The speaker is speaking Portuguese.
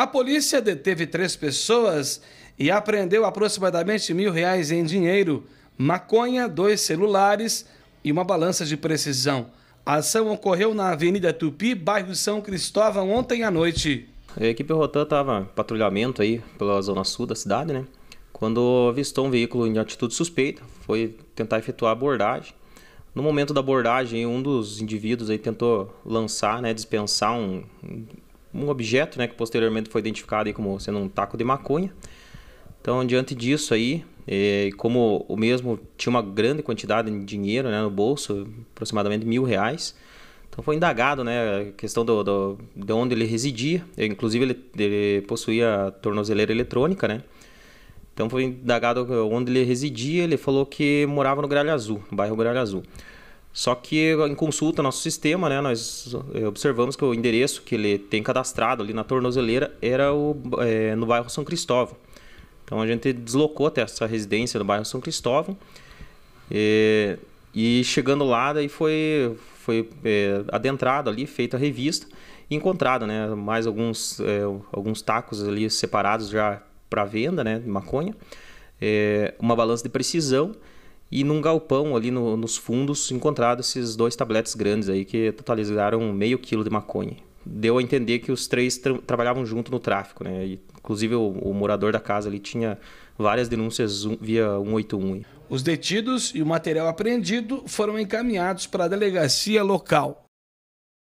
A polícia deteve três pessoas e apreendeu aproximadamente mil reais em dinheiro, maconha, dois celulares e uma balança de precisão. A ação ocorreu na Avenida Tupi, bairro São Cristóvão, ontem à noite. A equipe Rotan estava em patrulhamento aí pela zona sul da cidade, né? Quando avistou um veículo em atitude suspeita, foi tentar efetuar a abordagem. No momento da abordagem, um dos indivíduos aí tentou lançar, né, dispensar um um objeto, né, que posteriormente foi identificado como sendo um taco de maconha. Então, diante disso aí, é, como o mesmo tinha uma grande quantidade de dinheiro né, no bolso, aproximadamente mil reais, então foi indagado né, a questão do, do de onde ele residia. Inclusive, ele, ele possuía tornozeleira eletrônica, né? Então foi indagado onde ele residia, ele falou que morava no Gralha Azul, no bairro Gralha Azul. Só que em consulta nosso sistema, né, nós eh, observamos que o endereço que ele tem cadastrado ali na tornozeleira era o, é, no bairro São Cristóvão. Então a gente deslocou até essa residência do bairro São Cristóvão. Eh, e chegando lá, daí foi, foi é, adentrado ali, feita a revista e encontrado né, mais alguns, é, alguns tacos ali separados já para venda né, de maconha, uma balança de precisão e num galpão ali no, nos fundos encontrado esses dois tabletes grandes aí que totalizaram meio quilo de maconha. Deu a entender que os três tra trabalhavam junto no tráfico, né? E, inclusive o, o morador da casa ali tinha várias denúncias via 181. Os detidos e o material apreendido foram encaminhados para a delegacia local.